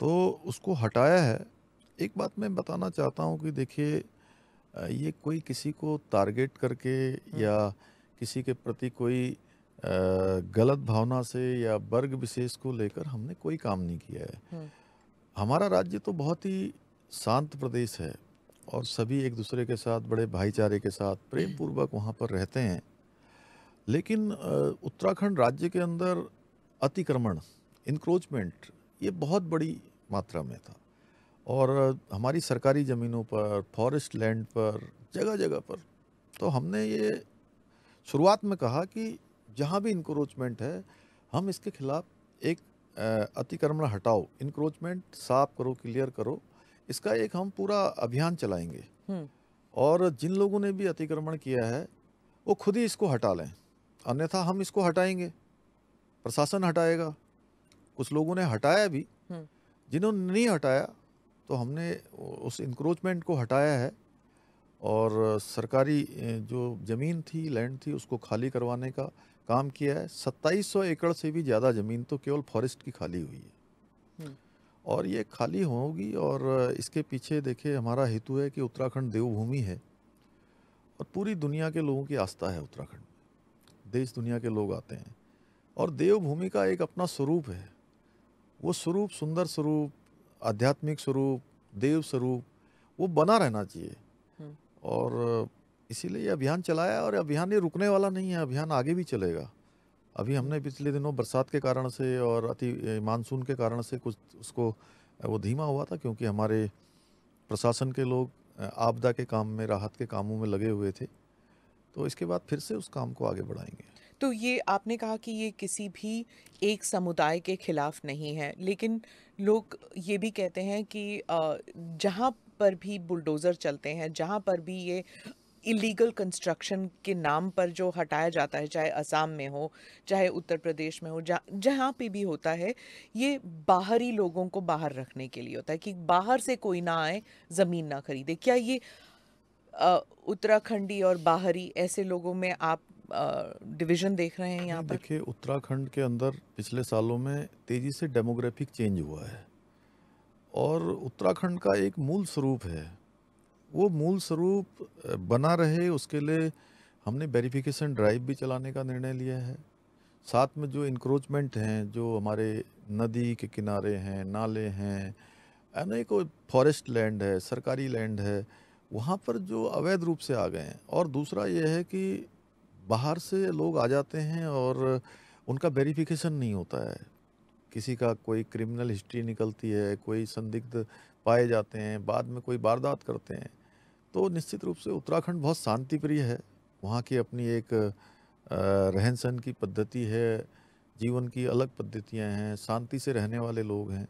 तो उसको हटाया है एक बात मैं बताना चाहता हूँ कि देखिए ये कोई किसी को टारगेट करके हाँ। या किसी के प्रति कोई गलत भावना से या वर्ग विशेष को लेकर हमने कोई काम नहीं किया है हाँ। हमारा राज्य तो बहुत ही शांत प्रदेश है और सभी एक दूसरे के साथ बड़े भाईचारे के साथ प्रेम पूर्वक वहाँ पर रहते हैं लेकिन उत्तराखंड राज्य के अंदर अतिक्रमण इंक्रोचमेंट ये बहुत बड़ी मात्रा में था और हमारी सरकारी ज़मीनों पर फॉरेस्ट लैंड पर जगह जगह पर तो हमने ये शुरुआत में कहा कि जहाँ भी इंक्रोचमेंट है हम इसके खिलाफ एक अतिक्रमण हटाओ इंक्रोचमेंट साफ करो क्लियर करो इसका एक हम पूरा अभियान चलाएंगे हम्म। और जिन लोगों ने भी अतिक्रमण किया है वो खुद ही इसको हटा लें अन्यथा हम इसको हटाएंगे प्रशासन हटाएगा कुछ लोगों ने हटाया भी हम्म। जिन्होंने नहीं हटाया तो हमने उस इंक्रोचमेंट को हटाया है और सरकारी जो ज़मीन थी लैंड थी उसको खाली करवाने का काम किया है सत्ताईस एकड़ से भी ज़्यादा ज़मीन तो केवल फॉरेस्ट की खाली हुई है हम्म। और ये खाली होगी और इसके पीछे देखे हमारा हेतु है कि उत्तराखंड देवभूमि है और पूरी दुनिया के लोगों की आस्था है उत्तराखंड में देश दुनिया के लोग आते हैं और देवभूमि का एक अपना स्वरूप है वो स्वरूप सुंदर स्वरूप आध्यात्मिक स्वरूप देव स्वरूप वो बना रहना चाहिए हम्म। और इसीलिए ये अभियान चलाया और अभियान ये रुकने वाला नहीं है अभियान आगे भी चलेगा अभी हमने पिछले दिनों बरसात के कारण से और अति मानसून के कारण से कुछ उसको वो धीमा हुआ था क्योंकि हमारे प्रशासन के लोग आपदा के काम में राहत के कामों में लगे हुए थे तो इसके बाद फिर से उस काम को आगे बढ़ाएंगे तो ये आपने कहा कि ये किसी भी एक समुदाय के खिलाफ नहीं है लेकिन लोग ये भी कहते हैं कि जहाँ पर भी बुलडोज़र चलते हैं जहाँ पर भी ये इलीगल कंस्ट्रक्शन के नाम पर जो हटाया जाता है चाहे असम में हो चाहे उत्तर प्रदेश में हो जहाँ जहाँ पे भी होता है ये बाहरी लोगों को बाहर रखने के लिए होता है कि बाहर से कोई ना आए ज़मीन ना खरीदे क्या ये उत्तराखंडी और बाहरी ऐसे लोगों में आप डिवीजन देख रहे हैं यहाँ पर देखिए उत्तराखंड के अंदर पिछले सालों में तेजी से डेमोग्राफिक चेंज हुआ है और उत्तराखंड का एक मूल स्वरूप है वो मूल स्वरूप बना रहे उसके लिए हमने वेरिफिकेशन ड्राइव भी चलाने का निर्णय लिया है साथ में जो इंक्रोचमेंट हैं जो हमारे नदी के किनारे हैं नाले हैं को फॉरेस्ट लैंड है सरकारी लैंड है वहाँ पर जो अवैध रूप से आ गए हैं और दूसरा ये है कि बाहर से लोग आ जाते हैं और उनका वेरिफिकेशन नहीं होता है किसी का कोई क्रिमिनल हिस्ट्री निकलती है कोई संदिग्ध पाए जाते हैं बाद में कोई वारदात करते हैं तो निश्चित रूप से उत्तराखंड बहुत शांति प्रिय है वहाँ की अपनी एक रहन सहन की पद्धति है जीवन की अलग पद्धतियाँ हैं शांति से रहने वाले लोग हैं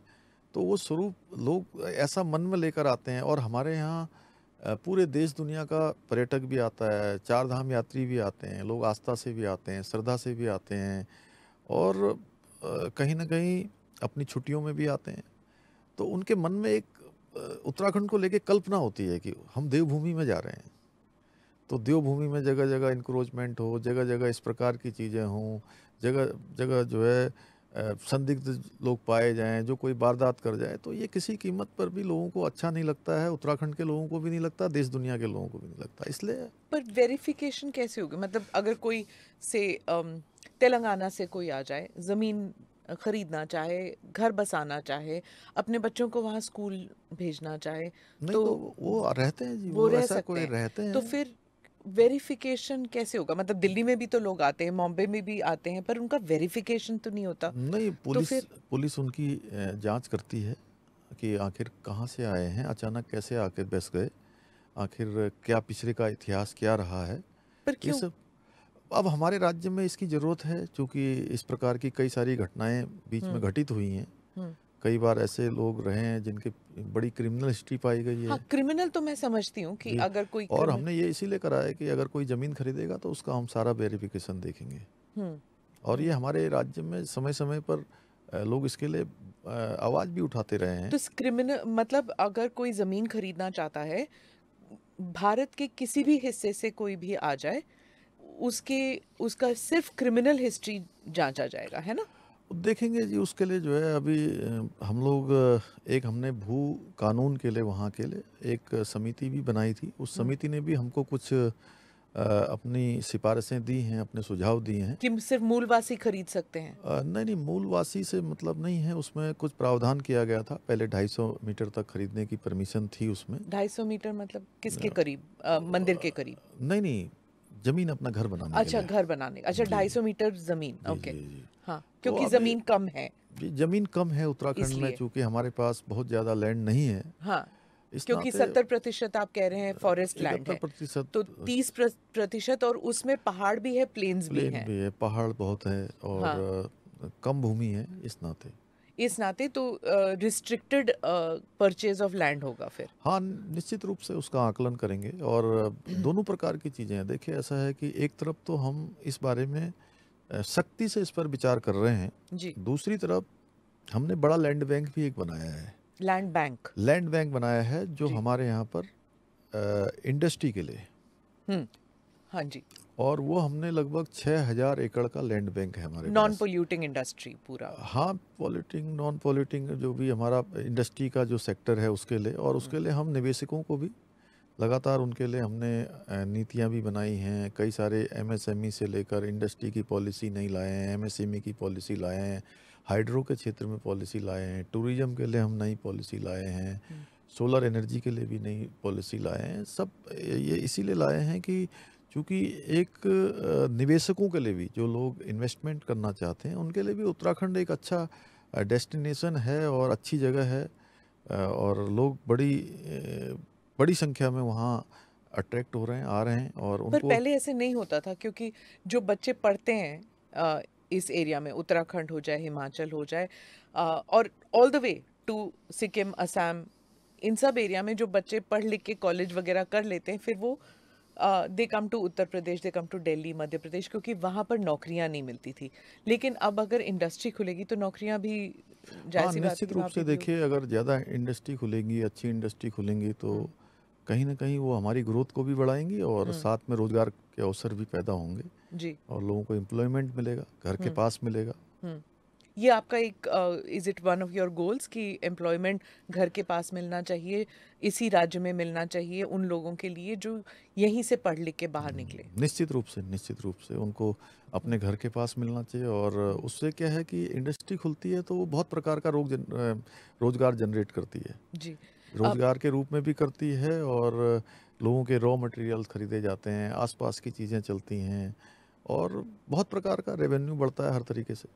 तो वो स्वरूप लोग ऐसा मन में लेकर आते हैं और हमारे यहाँ पूरे देश दुनिया का पर्यटक भी आता है चार धाम यात्री भी आते हैं लोग आस्था से भी आते हैं श्रद्धा से भी आते हैं और कहीं ना कहीं अपनी छुट्टियों में भी आते हैं तो उनके मन में एक उत्तराखंड को लेके कल्पना होती है कि हम देवभूमि में जा रहे हैं तो देवभूमि में जगह जगह इंक्रोचमेंट हो जगह जगह इस प्रकार की चीज़ें हों जगह जगह जो है संदिग्ध लोग पाए जाएं जो कोई वारदात कर जाए तो ये किसी कीमत पर भी लोगों को अच्छा नहीं लगता है उत्तराखंड के लोगों को भी नहीं लगता देश दुनिया के लोगों को भी नहीं लगता इसलिए पर वेरिफिकेशन कैसे होगी मतलब अगर कोई से तेलंगाना से कोई आ जाए ज़मीन खरीदना चाहे घर बसाना चाहे अपने बच्चों को वहाँ स्कूल भेजना चाहे तो, तो वो रहते हैं जी वो, वो रह ऐसा कोई हैं। रहते तो हैं तो फिर वेरिफिकेशन कैसे होगा मतलब दिल्ली में भी तो लोग आते हैं मुंबई में भी आते हैं पर उनका वेरिफिकेशन तो नहीं होता नहीं पुलिस तो पुलिस उनकी जांच करती है कि आखिर कहां से आए हैं अचानक कैसे आकर बस गए आखिर क्या पिछले का इतिहास क्या रहा है पर क्यों? सब अब हमारे राज्य में इसकी ज़रूरत है क्योंकि इस प्रकार की कई सारी घटनाएं बीच में हम्म। घटित हुई हैं हम्म। कई बार ऐसे लोग रहे हैं जिनके बड़ी क्रिमिनल हिस्ट्री पाई गई है हाँ, क्रिमिनल तो मैं समझती हूँ कि अगर कोई और हमने ये इसीलिए करा है कि अगर कोई ज़मीन खरीदेगा तो उसका हम सारा वेरिफिकेशन देखेंगे हम्म। और ये हमारे राज्य में समय समय पर लोग इसके लिए आवाज़ भी उठाते रहे हैं तो क्रिमिनल मतलब अगर कोई ज़मीन खरीदना चाहता है भारत के किसी भी हिस्से से कोई भी आ जाए उसके उसका सिर्फ क्रिमिनल हिस्ट्री जांचा जाएगा है ना देखेंगे जी उसके लिए जो है अभी हम लोग एक हमने भू कानून के लिए वहाँ के लिए एक समिति भी बनाई थी उस हम्म। समिति ने भी हमको कुछ अपनी सिफारिशें दी हैं अपने सुझाव दिए हैं कि सिर्फ मूलवासी खरीद सकते हैं नहीं नहीं मूलवासी से मतलब नहीं है उसमें कुछ प्रावधान किया गया था पहले 250 मीटर तक खरीदने की परमिशन थी उसमें 250 मीटर मतलब किसके करीब मंदिर के करीब नहीं नहीं जमीन अपना घर बनाने अच्छा घर बनाने अच्छा 250 मीटर जमीन ओके हाँ तो क्योंकि तो जमीन कम है जमीन कम है उत्तराखंड में चूंकि हमारे पास बहुत ज्यादा लैंड नहीं है हाँ क्योंकि सत्तर प्रतिशत आप कह रहे हैं फॉरेस्ट लैंड है प्रतिशत तो तीस प्रतिशत और उसमें पहाड़ भी है प्लेन्स प्लेन भी है, भी है पहाड़ बहुत है और हाँ। कम भूमि है इस नाते इस नाते तो रिस्ट्रिक्टेड परचेज ऑफ लैंड होगा फिर हाँ निश्चित रूप से उसका आकलन करेंगे और दोनों प्रकार की चीज़ें हैं देखिए ऐसा है कि एक तरफ तो हम इस बारे में सख्ती से इस पर विचार कर रहे हैं जी दूसरी तरफ हमने बड़ा लैंड बैंक भी एक बनाया है लैंड बैंक लैंड बैंक बनाया है जो हमारे यहाँ पर आ, इंडस्ट्री के लिए हम्म। हाँ जी और वो हमने लगभग छह हजार एकड़ का लैंड बैंक है हमारे नॉन पोल्यूटिंग इंडस्ट्री पूरा हाँ पोल्यूटिंग नॉन पोल्यूटिंग जो भी हमारा इंडस्ट्री का जो सेक्टर है उसके लिए और उसके हम्म। लिए हम निवेशकों को भी लगातार उनके लिए हमने नीतियां भी बनाई हैं कई सारे एमएसएमई e से लेकर इंडस्ट्री की पॉलिसी नहीं लाए हैं एमएसएमई e की पॉलिसी लाए हैं हाइड्रो के क्षेत्र में पॉलिसी लाए हैं टूरिज्म के लिए हम नई पॉलिसी लाए हैं सोलर एनर्जी के लिए भी नई पॉलिसी लाए हैं सब ये इसीलिए लाए हैं कि क्योंकि एक निवेशकों के लिए भी जो लोग इन्वेस्टमेंट करना चाहते हैं उनके लिए भी उत्तराखंड एक अच्छा डेस्टिनेशन है और अच्छी जगह है और लोग बड़ी बड़ी संख्या में वहाँ अट्रैक्ट हो रहे हैं आ रहे हैं और पर पहले ऐसे नहीं होता था क्योंकि जो बच्चे पढ़ते हैं इस एरिया में उत्तराखंड हो जाए हिमाचल हो जाए और all the way to Sikkim Assam इन सब एरिया में जो बच्चे पढ़ लिख के कॉलेज वगैरह कर लेते हैं फिर वो they come to Uttar Pradesh they come to Delhi Madhya Pradesh क्योंकि वहाँ पर नौकरियाँ नहीं मिलती थी लेकिन अब अगर इंडस्ट्री खुलेगी तो नौकरियाँ भी हाँ, निश्चित रूप से देखिए अगर ज़्यादा इंडस्ट्री खुलेंगी अच्छी इंडस्ट्री खुलेंगी तो कहीं ना कहीं वो हमारी ग्रोथ को भी बढ़ाएंगी और हम्म। साथ में रोजगार के अवसर भी पैदा होंगे जी और लोगों को एम्प्लॉयमेंट मिलेगा घर के हम्म। पास मिलेगा हम्म। ये आपका एक is it one of your goals कि एम्प्लॉयमेंट घर के पास मिलना चाहिए इसी राज्य में मिलना चाहिए उन लोगों के लिए जो यहीं से पढ़ लिख के बाहर निकले निश्चित रूप से निश्चित रूप से उनको अपने घर के पास मिलना चाहिए और उससे क्या है कि इंडस्ट्री खुलती है तो वो बहुत प्रकार का रोग जन, रोजगार जनरेट करती है जी रोजगार के रूप में भी करती है और लोगों के रॉ मटेरियल खरीदे जाते हैं आसपास की चीज़ें चलती हैं और बहुत प्रकार का रेवेन्यू बढ़ता है हर तरीके से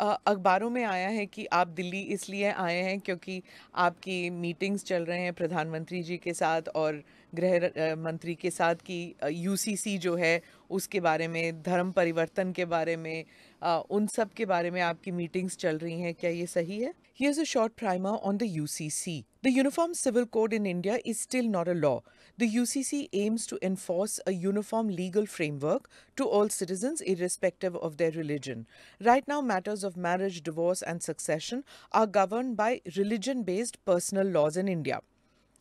अखबारों में आया है कि आप दिल्ली इसलिए आए हैं क्योंकि आपकी मीटिंग्स चल रहे हैं प्रधानमंत्री जी के साथ और गृह मंत्री के साथ की यूसीसी जो है उसके बारे में धर्म परिवर्तन के बारे में आ, उन सब के बारे में आपकी मीटिंग्स चल रही हैं क्या ये सही है here's a short primer on the U C C the uniform civil code in India is still not a law the U C C aims to enforce a uniform legal framework to all citizen irrespective of their religion right now matters of marriage divorce and succession are govern by religion based personal laws in India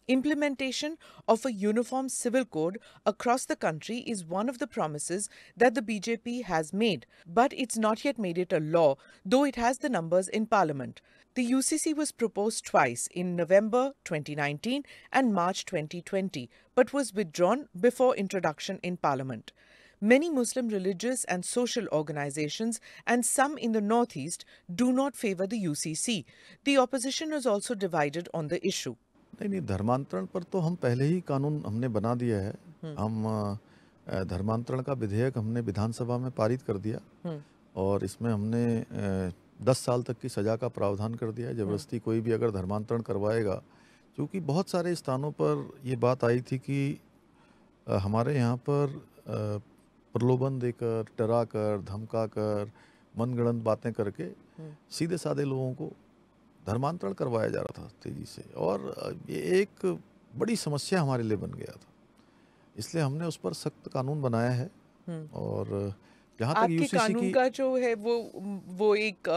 Implementation of a uniform civil code across the country is one of the promises that the BJP has made, but it's not yet made it a law, though it has the numbers in Parliament. The UCC was proposed twice in November 2019 and March 2020, but was withdrawn before introduction in Parliament many Muslim religious and social organizations and some in the northeast do not favor the UCC. The opposition is also divided on the issue. नहीं नहीं धर्मांतरण पर तो हम पहले ही कानून हमने बना दिया है हम्म। हम धर्मांतरण का विधेयक हमने विधानसभा में पारित कर दिया हम्म। और इसमें हमने दस साल तक की सजा का प्रावधान कर दिया हम्म। जबरदस्ती कोई भी अगर धर्मांतरण करवाएगा क्योंकि बहुत सारे स्थानों पर ये बात आई थी कि हमारे यहाँ पर प्रलोभन देकर डरा कर धमका कर मनगणन बातें करके सीधे साधे लोगों को धर्मांतरण करवाया जा रहा था तेज़ी से और ये एक बड़ी समस्या हमारे लिए बन गया था इसलिए हमने उस पर सख्त कानून बनाया है हम्म। और जहाँ तक यूसीसी कानून की... का जो है वो वो एक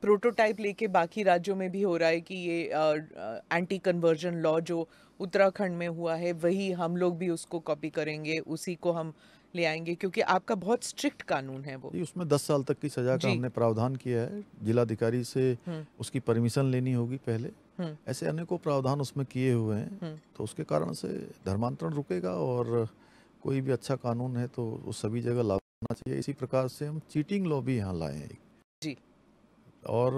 प्रोटोटाइप लेके बाकी राज्यों में भी हो रहा है कि ये आ, एंटी कन्वर्जन लॉ जो उत्तराखंड में हुआ है वही हम लोग भी उसको कॉपी करेंगे उसी को हम ले आएंगे क्योंकि आपका बहुत स्ट्रिक्ट कानून है वो उसमें दस साल तक की सजा का हमने प्रावधान किया है जिलाधिकारी से हम्म। उसकी परमिशन लेनी होगी पहले हम्म। ऐसे अनेकों प्रावधान उसमें किए हुए हैं हम्म। तो उसके कारण से धर्मांतरण रुकेगा और कोई भी अच्छा कानून है तो वो सभी जगह लागू होना चाहिए इसी प्रकार से हम चीटिंग लॉ भी यहाँ लाए हैं जी और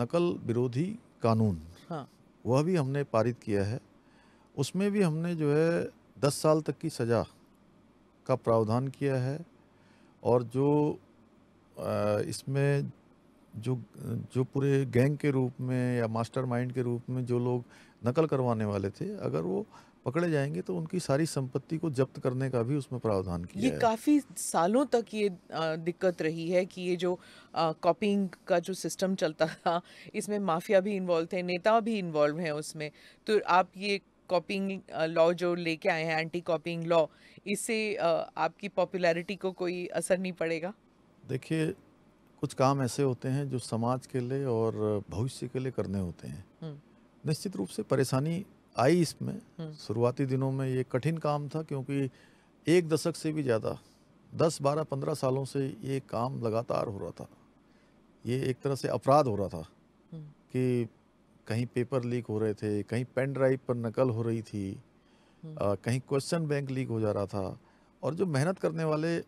नकल विरोधी कानून हाँ। वह भी हमने पारित किया है उसमें भी हमने जो है दस साल तक की सज़ा का प्रावधान किया है और जो इसमें जो जो पूरे गैंग के रूप में या मास्टरमाइंड के रूप में जो लोग नकल करवाने वाले थे अगर वो पकड़े जाएंगे तो उनकी सारी संपत्ति को जब्त करने का भी उसमें प्रावधान किया ये है। काफ़ी सालों तक ये दिक्कत रही है कि ये जो कॉपिंग का जो सिस्टम चलता था इसमें माफिया भी इन्वॉल्व थे नेता भी इन्वॉल्व हैं उसमें तो आप ये कॉपिंग लॉ जो लेके आए हैं एंटी कॉपिंग लॉ इससे आपकी पॉपुलैरिटी को कोई असर नहीं पड़ेगा देखिए कुछ काम ऐसे होते हैं जो समाज के लिए और भविष्य के लिए करने होते हैं निश्चित रूप से परेशानी आई इसमें शुरुआती दिनों में ये कठिन काम था क्योंकि एक दशक से भी ज़्यादा दस बारह पंद्रह सालों से ये काम लगातार हो रहा था ये एक तरह से अपराध हो रहा था कि कहीं पेपर लीक हो रहे थे कहीं पेन ड्राइव पर नकल हो रही थी कहीं क्वेश्चन बैंक लीक हो जा रहा था और जो मेहनत करने वाले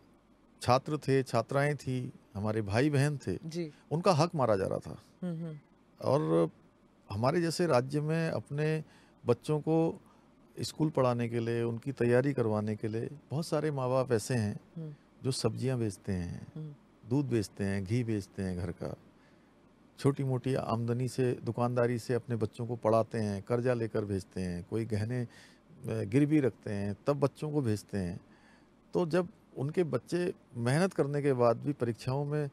छात्र थे छात्राएं थी हमारे भाई बहन थे जी। उनका हक मारा जा रहा था हम्म, हम्म। और हमारे जैसे राज्य में अपने बच्चों को स्कूल पढ़ाने के लिए उनकी तैयारी करवाने के लिए बहुत सारे माँ बाप ऐसे हैं हम्म। जो सब्जियाँ बेचते हैं दूध बेचते हैं घी बेचते हैं घर का छोटी मोटी आमदनी से दुकानदारी से अपने बच्चों को पढ़ाते हैं कर्जा लेकर भेजते हैं कोई गहने गिरवी रखते हैं तब बच्चों को भेजते हैं तो जब उनके बच्चे मेहनत करने के बाद भी परीक्षाओं में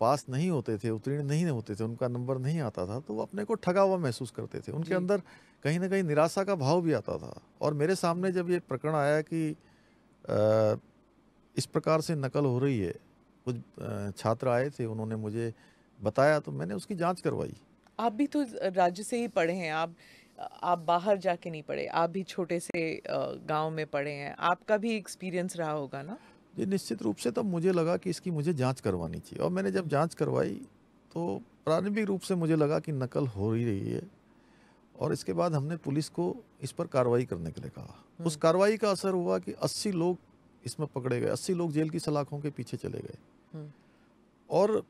पास नहीं होते थे उत्तीर्ण नहीं होते थे उनका नंबर नहीं आता था तो वो अपने को ठगा हुआ महसूस करते थे उनके अंदर कहीं ना कहीं निराशा का भाव भी आता था और मेरे सामने जब ये प्रकरण आया कि इस प्रकार से नकल हो रही है कुछ छात्र आए थे उन्होंने मुझे बताया तो मैंने उसकी जांच करवाई आप भी तो राज्य से ही पढ़े हैं आप आप बाहर जाके नहीं पढ़े आप भी छोटे से गांव में पढ़े हैं आपका भी एक्सपीरियंस रहा होगा ना ये निश्चित रूप से तब मुझे लगा कि इसकी मुझे जांच करवानी चाहिए और मैंने जब जांच करवाई तो प्रारंभिक रूप से मुझे लगा कि नकल हो ही रही है और इसके बाद हमने पुलिस को इस पर कार्रवाई करने के लिए कहा हम्म। उस कार्रवाई का असर हुआ कि अस्सी लोग इसमें पकड़े गए अस्सी लोग जेल की सलाखों के पीछे चले गए हम्म। और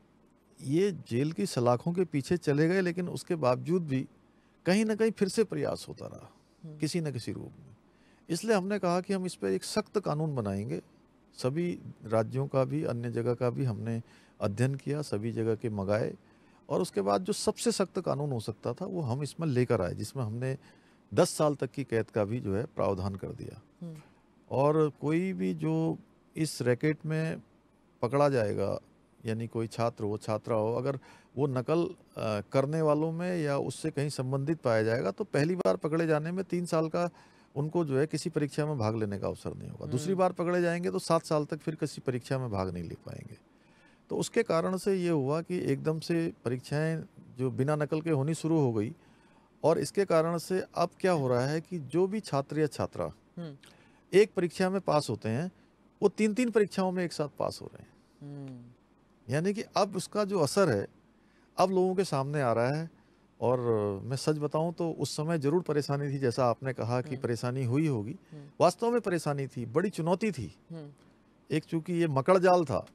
ये जेल की सलाखों के पीछे चले गए लेकिन उसके बावजूद भी कहीं ना कहीं फिर से प्रयास होता रहा हम्म। किसी न किसी रूप में इसलिए हमने कहा कि हम इस पर एक सख्त कानून बनाएंगे सभी राज्यों का भी अन्य जगह का भी हमने अध्ययन किया सभी जगह के मंगाए और उसके बाद जो सबसे सख्त कानून हो सकता था वो हम इसमें लेकर आए जिसमें हमने 10 साल तक की कैद का भी जो है प्रावधान कर दिया हम्म। और कोई भी जो इस रैकेट में पकड़ा जाएगा यानी कोई छात्र हो छात्रा हो अगर वो नकल करने वालों में या उससे कहीं संबंधित पाया जाएगा तो पहली बार पकड़े जाने में तीन साल का उनको जो है किसी परीक्षा में भाग लेने का अवसर नहीं होगा हम्म। दूसरी बार पकड़े जाएंगे तो सात साल तक फिर किसी परीक्षा में भाग नहीं ले पाएंगे तो उसके कारण से ये हुआ कि एकदम से परीक्षाएं जो बिना नकल के होनी शुरू हो गई और इसके कारण से अब क्या हो रहा है कि जो भी छात्र या छात्रा हम्म। एक परीक्षा में पास होते हैं वो तीन तीन परीक्षाओं में एक साथ पास हो रहे हैं हम्म। यानी कि अब उसका जो असर है अब लोगों के सामने आ रहा है और मैं सच बताऊं तो उस समय ज़रूर परेशानी थी जैसा आपने कहा कि हम्म। परेशानी हुई होगी हम्म। वास्तव में परेशानी थी बड़ी चुनौती थी हम्म। एक चूंकि ये मकड़ जाल था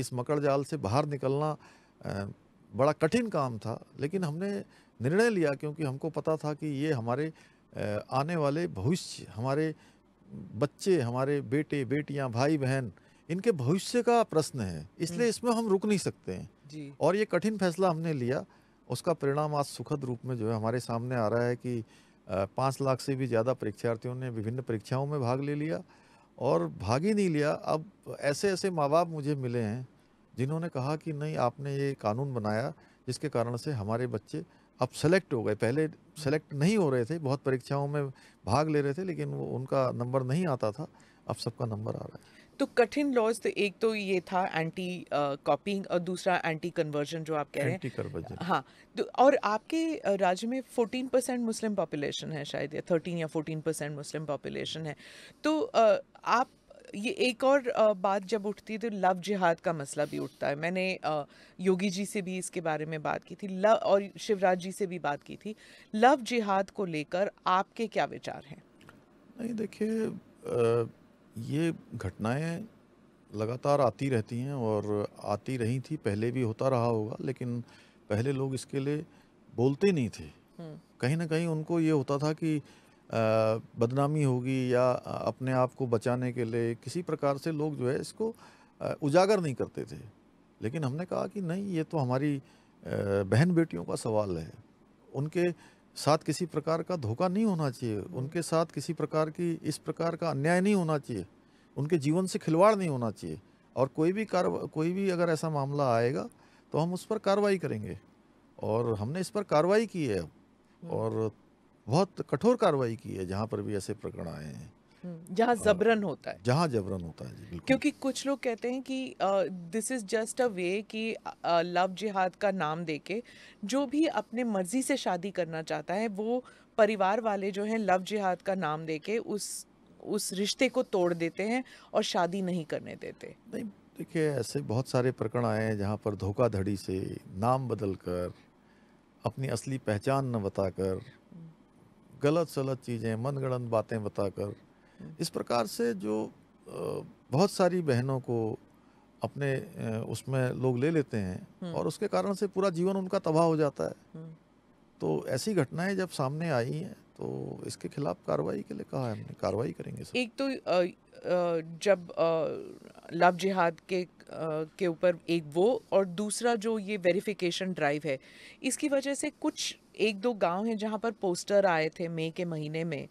इस मकड़ जाल से बाहर निकलना बड़ा कठिन काम था लेकिन हमने निर्णय लिया क्योंकि हमको पता था कि ये हमारे आने वाले भविष्य हमारे बच्चे हमारे बेटे बेटियां भाई बहन इनके भविष्य का प्रश्न है इसलिए हम्म। इसमें हम रुक नहीं सकते हैं और ये कठिन फैसला हमने लिया उसका परिणाम आज सुखद रूप में जो है हमारे सामने आ रहा है कि पाँच लाख से भी ज़्यादा परीक्षार्थियों ने विभिन्न परीक्षाओं में भाग ले लिया और भाग ही नहीं लिया अब ऐसे ऐसे माँ बाप मुझे मिले हैं जिन्होंने कहा कि नहीं आपने ये कानून बनाया जिसके कारण से हमारे बच्चे अब सेलेक्ट हो गए पहले सेलेक्ट नहीं हो रहे थे बहुत परीक्षाओं में भाग ले रहे थे लेकिन वो उनका नंबर नहीं आता था अब सबका नंबर आ रहा है तो कठिन लॉज तो एक तो ये था एंटी कॉपिंग और दूसरा एंटी कन्वर्जन जो आप कह रहे हैं हाँ तो और आपके राज्य में 14 परसेंट मुस्लिम पॉपुलेशन है शायद या 13 या 14 परसेंट मुस्लिम पॉपुलेशन है तो आप ये एक और बात जब उठती है तो लव जिहाद का मसला भी उठता है मैंने योगी जी से भी इसके बारे में बात की थी लव और शिवराज जी से भी बात की थी लव जिहाद को लेकर आपके क्या विचार हैं नहीं देखिए ये घटनाएँ लगातार आती रहती हैं और आती रही थी पहले भी होता रहा होगा लेकिन पहले लोग इसके लिए बोलते नहीं थे हम्म। कहीं ना कहीं उनको ये होता था कि बदनामी होगी या अपने आप को बचाने के लिए किसी प्रकार से लोग जो है इसको उजागर नहीं करते थे लेकिन हमने कहा कि नहीं ये तो हमारी बहन बेटियों का सवाल है उनके साथ किसी प्रकार का धोखा नहीं होना चाहिए हम्म। उनके साथ किसी प्रकार की इस प्रकार का अन्याय नहीं होना चाहिए उनके जीवन से खिलवाड़ नहीं होना चाहिए और कोई भी कार कोई भी अगर ऐसा मामला आएगा तो हम उस पर कार्रवाई करेंगे और हमने इस पर कार्रवाई की है हम्म। और बहुत कठोर कार्रवाई की है जहाँ पर भी ऐसे प्रकरण आए हैं हम्म, जहाँ हाँ। जबरन होता है जहाँ जबरन होता है जी क्योंकि कुछ लोग कहते हैं कि this is just a way कि लव जिहाद का नाम देके जो भी अपने मर्जी से शादी करना चाहता है वो परिवार वाले जो हैं लव जिहाद का नाम देके उस उस रिश्ते को तोड़ देते हैं और शादी नहीं करने देते नहीं देखिए ऐसे बहुत सारे प्रकरण आए हैं जहाँ पर धोखाधड़ी से नाम बदल कर अपनी असली पहचान न बताकर हम्म। गलत सलत चीज़ें मनगणन बातें बताकर इस प्रकार से जो बहुत सारी बहनों को अपने उसमें लोग ले लेते हैं हम्म। और उसके कारण से पूरा जीवन उनका तबाह हो जाता है हम्म। तो ऐसी घटनाएं जब सामने आई हैं तो इसके खिलाफ कार्रवाई के लिए कहा है हमने कार्रवाई करेंगे सर। एक तो जब लव जिहाद के के ऊपर एक वो और दूसरा जो ये वेरिफिकेशन ड्राइव है इसकी वजह से कुछ एक दो गांव हैं जहां पर पोस्टर आए थे मई के महीने में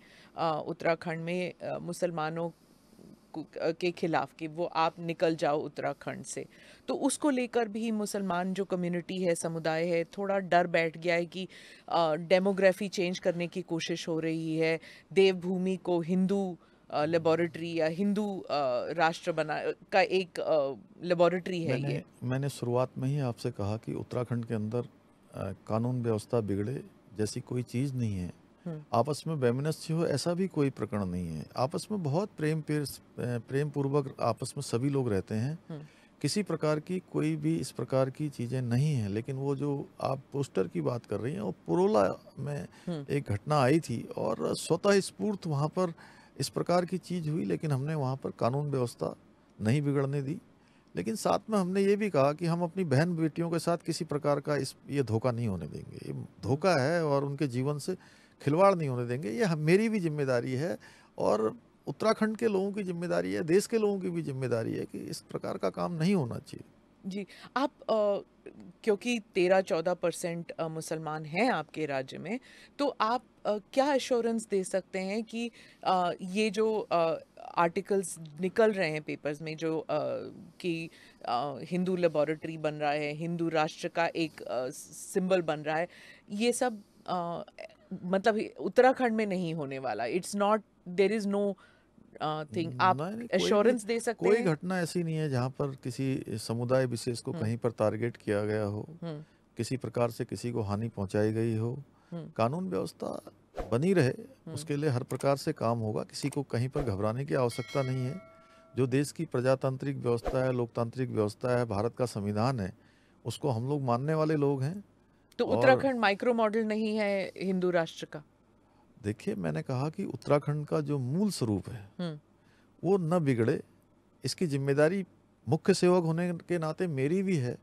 उत्तराखंड में मुसलमानों के खिलाफ कि वो आप निकल जाओ उत्तराखंड से तो उसको लेकर भी मुसलमान जो कम्युनिटी है समुदाय है थोड़ा डर बैठ गया है कि डेमोग्राफी चेंज करने की कोशिश हो रही है देवभूमि को हिंदू लेबोरेटरी या हिंदू राष्ट्र बना का एक लेबोरेटरी है मैंने, ये मैंने शुरुआत में ही आपसे कहा कि उत्तराखंड के अंदर कानून व्यवस्था बिगड़े जैसी कोई चीज़ नहीं है हम्म। आपस में वैमनस्य हो ऐसा भी कोई प्रकरण नहीं है आपस में बहुत प्रेम प्रेम पूर्वक आपस में सभी लोग रहते हैं हम्म। किसी प्रकार की कोई भी इस प्रकार की चीज़ें नहीं है लेकिन वो जो आप पोस्टर की बात कर रही हैं वो पुरोला में हम्म। एक घटना आई थी और स्वतः स्फूर्त वहाँ पर इस प्रकार की चीज़ हुई लेकिन हमने वहाँ पर कानून व्यवस्था नहीं बिगड़ने दी लेकिन साथ में हमने ये भी कहा कि हम अपनी बहन बेटियों के साथ किसी प्रकार का इस ये धोखा नहीं होने देंगे ये धोखा है और उनके जीवन से खिलवाड़ नहीं होने देंगे ये मेरी भी जिम्मेदारी है और उत्तराखंड के लोगों की जिम्मेदारी है देश के लोगों की भी जिम्मेदारी है कि इस प्रकार का काम नहीं होना चाहिए जी आप आ, क्योंकि तेरह चौदह परसेंट मुसलमान हैं आपके राज्य में तो आप आ, क्या एश्योरेंस दे सकते हैं कि आ, ये जो आर्टिकल्स निकल रहे हैं पेपर्स में जो कि हिंदू लेबोरेटरी बन रहा है हिंदू राष्ट्र का एक सिंबल बन रहा है ये सब आ, मतलब उत्तराखंड में नहीं होने वाला it's not there is no thing uh, आप एश्योरेंस दे सकते कोई हैं कोई घटना ऐसी नहीं है जहाँ पर किसी समुदाय विशेष को हम्म। कहीं पर टारगेट किया गया हो हम्म। किसी प्रकार से किसी को हानि पहुंचाई गई हो हम्म। कानून व्यवस्था बनी रहे उसके लिए हर प्रकार से काम होगा किसी को कहीं पर घबराने की आवश्यकता नहीं है जो देश की प्रजातांत्रिक व्यवस्था है लोकतांत्रिक व्यवस्था है भारत का संविधान है उसको हम लोग मानने वाले लोग हैं तो उत्तराखंड माइक्रो मॉडल नहीं है हिंदू राष्ट्र का देखिए मैंने कहा कि उत्तराखंड का जो मूल स्वरूप है हम्म। वो न बिगड़े इसकी जिम्मेदारी मुख्य सेवक होने के नाते मेरी भी है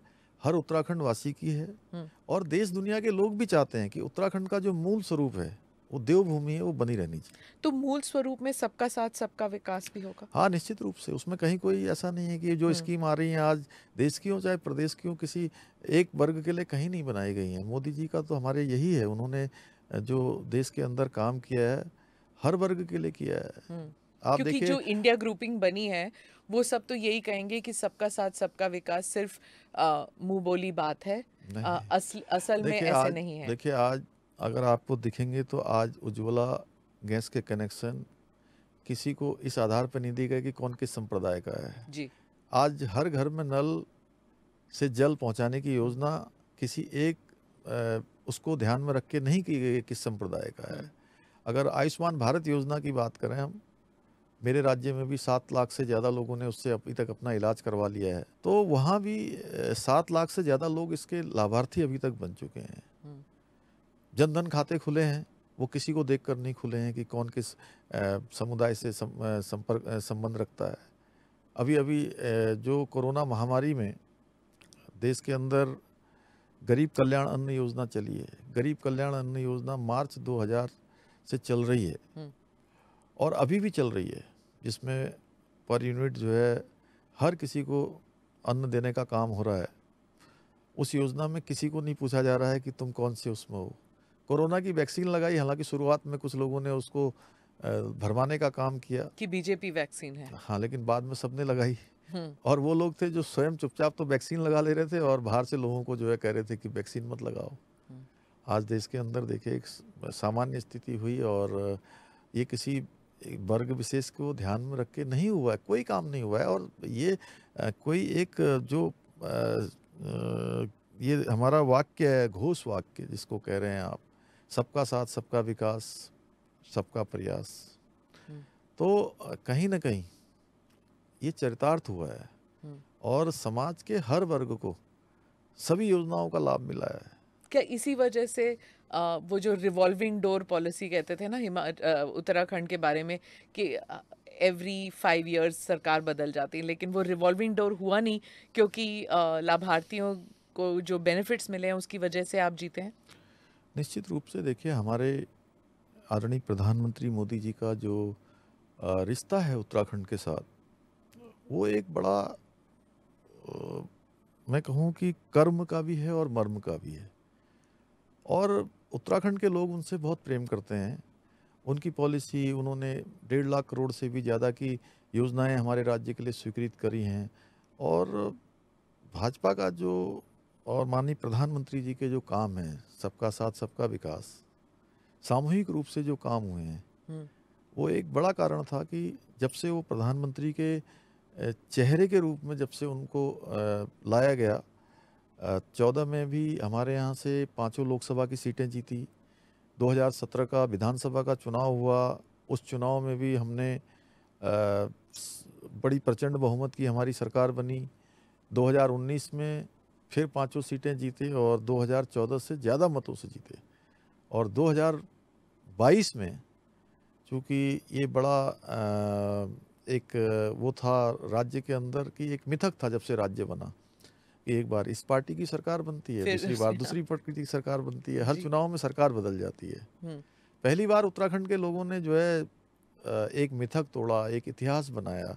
हर उत्तराखंड वासी की है हम्म। और देश दुनिया के लोग भी चाहते हैं कि उत्तराखंड का जो मूल स्वरूप है वो देवभूमि है वो बनी रहनी चाहिए तो मूल स्वरूप में सबका साथ सबका विकास भी होगा हाँ निश्चित रूप से उसमें कहीं कोई ऐसा नहीं है कि जो हम्म। स्कीम आ रही है आज देश की हो चाहे प्रदेश की हो किसी एक वर्ग के लिए कहीं नहीं बनाई गई है मोदी जी का तो हमारे यही है उन्होंने जो देश के अंदर काम किया है हर वर्ग के लिए किया है हम्म। आप क्योंकि जो इंडिया ग्रुपिंग बनी है वो सब तो यही कहेंगे कि सबका साथ सबका विकास सिर्फ मुंह बोली बात है आ, असल असल में ऐसे आज, नहीं है देखिए आज अगर आपको दिखेंगे तो आज उज्ज्वला गैस के कनेक्शन किसी को इस आधार पर नहीं दी गई कि कौन किस संप्रदाय का है जी आज हर घर में नल से जल पहुंचाने की योजना किसी एक उसको ध्यान में रख के नहीं की गई किस संप्रदाय का है हम्म। अगर आयुष्मान भारत योजना की बात करें हम मेरे राज्य में भी सात लाख से ज़्यादा लोगों ने उससे अभी तक अपना इलाज करवा लिया है तो वहाँ भी सात लाख से ज़्यादा लोग इसके लाभार्थी अभी तक बन चुके हैं हम्म। जनधन खाते खुले हैं वो किसी को देख कर नहीं खुले हैं कि कौन किस समुदाय से संपर्क संबंध रखता है अभी अभी जो कोरोना महामारी में देश के अंदर गरीब कल्याण अन्न योजना चली है गरीब कल्याण अन्न योजना मार्च 2000 से चल रही है हम्म। और अभी भी चल रही है जिसमें पर यूनिट जो है हर किसी को अन्न देने का काम हो रहा है उस योजना में किसी को नहीं पूछा जा रहा है कि तुम कौन से उसमें हो कोरोना की वैक्सीन लगाई हालांकि शुरुआत में कुछ लोगों ने उसको भरमाने का काम किया कि बीजेपी वैक्सीन है हाँ लेकिन बाद में सबने लगाई और वो लोग थे जो स्वयं चुपचाप तो वैक्सीन लगा ले रहे थे और बाहर से लोगों को जो है कह रहे थे कि वैक्सीन मत लगाओ हम्म। आज देश के अंदर देखे एक सामान्य स्थिति हुई और ये किसी वर्ग विशेष को ध्यान में रख के नहीं हुआ है कोई काम नहीं हुआ है और ये कोई एक जो ये हमारा वाक्य है घोष वाक्य जिसको कह रहे हैं आप सबका साथ सबका विकास सबका प्रयास हम्म। तो कहीं ना कहीं ये चरितार्थ हुआ है हम्म। और समाज के हर वर्ग को सभी योजनाओं का लाभ मिला है क्या इसी वजह से आ, वो जो रिवॉल्विंग डोर पॉलिसी कहते थे ना हिमा उत्तराखंड के बारे में कि एवरी फाइव इयर्स सरकार बदल जाती है लेकिन वो रिवॉल्विंग डोर हुआ नहीं क्योंकि लाभार्थियों को जो बेनिफिट्स मिले हैं उसकी वजह से आप जीते हैं निश्चित रूप से देखिए हमारे आदरणीय प्रधानमंत्री मोदी जी का जो रिश्ता है उत्तराखंड के साथ वो एक बड़ा आ, मैं कहूँ कि कर्म का भी है और मर्म का भी है और उत्तराखंड के लोग उनसे बहुत प्रेम करते हैं उनकी पॉलिसी उन्होंने डेढ़ लाख करोड़ से भी ज़्यादा की योजनाएं हमारे राज्य के लिए स्वीकृत करी हैं और भाजपा का जो और माननीय प्रधानमंत्री जी के जो काम हैं सबका साथ सबका विकास सामूहिक रूप से जो काम हुए हैं हम्म। वो एक बड़ा कारण था कि जब से वो प्रधानमंत्री के चेहरे के रूप में जब से उनको लाया गया चौदह में भी हमारे यहाँ से पांचों लोकसभा की सीटें जीती 2017 का विधानसभा का चुनाव हुआ उस चुनाव में भी हमने बड़ी प्रचंड बहुमत की हमारी सरकार बनी 2019 में फिर पांचों सीटें जीते और 2014 से ज़्यादा मतों से जीते और 2022 में चूँकि ये बड़ा एक वो था राज्य के अंदर कि एक मिथक था जब से राज्य बना एक बार इस पार्टी की सरकार बनती है दूसरी बार दूसरी पार्टी की सरकार बनती है हर चुनाव में सरकार बदल जाती है हम्म। पहली बार उत्तराखंड के लोगों ने जो है एक मिथक तोड़ा एक इतिहास बनाया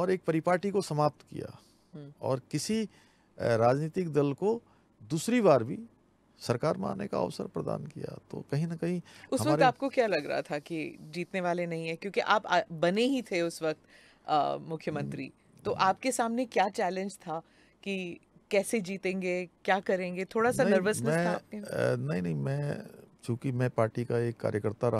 और एक परिपाटी को समाप्त किया हम्म। और किसी राजनीतिक दल को दूसरी बार भी सरकार में आने का अवसर प्रदान किया तो कहीं ना कहीं उस वक्त आपको क्या लग रहा था कि जीतने वाले नहीं है क्योंकि आप बने ही थे उस वक्त मुख्यमंत्री हम्म। तो आपके सामने क्या चैलेंज था कि कैसे जीतेंगे क्या करेंगे थोड़ा सा नर्वसनेस था नहीं नहीं मैं चूंकि मैं पार्टी का एक कार्यकर्ता रहा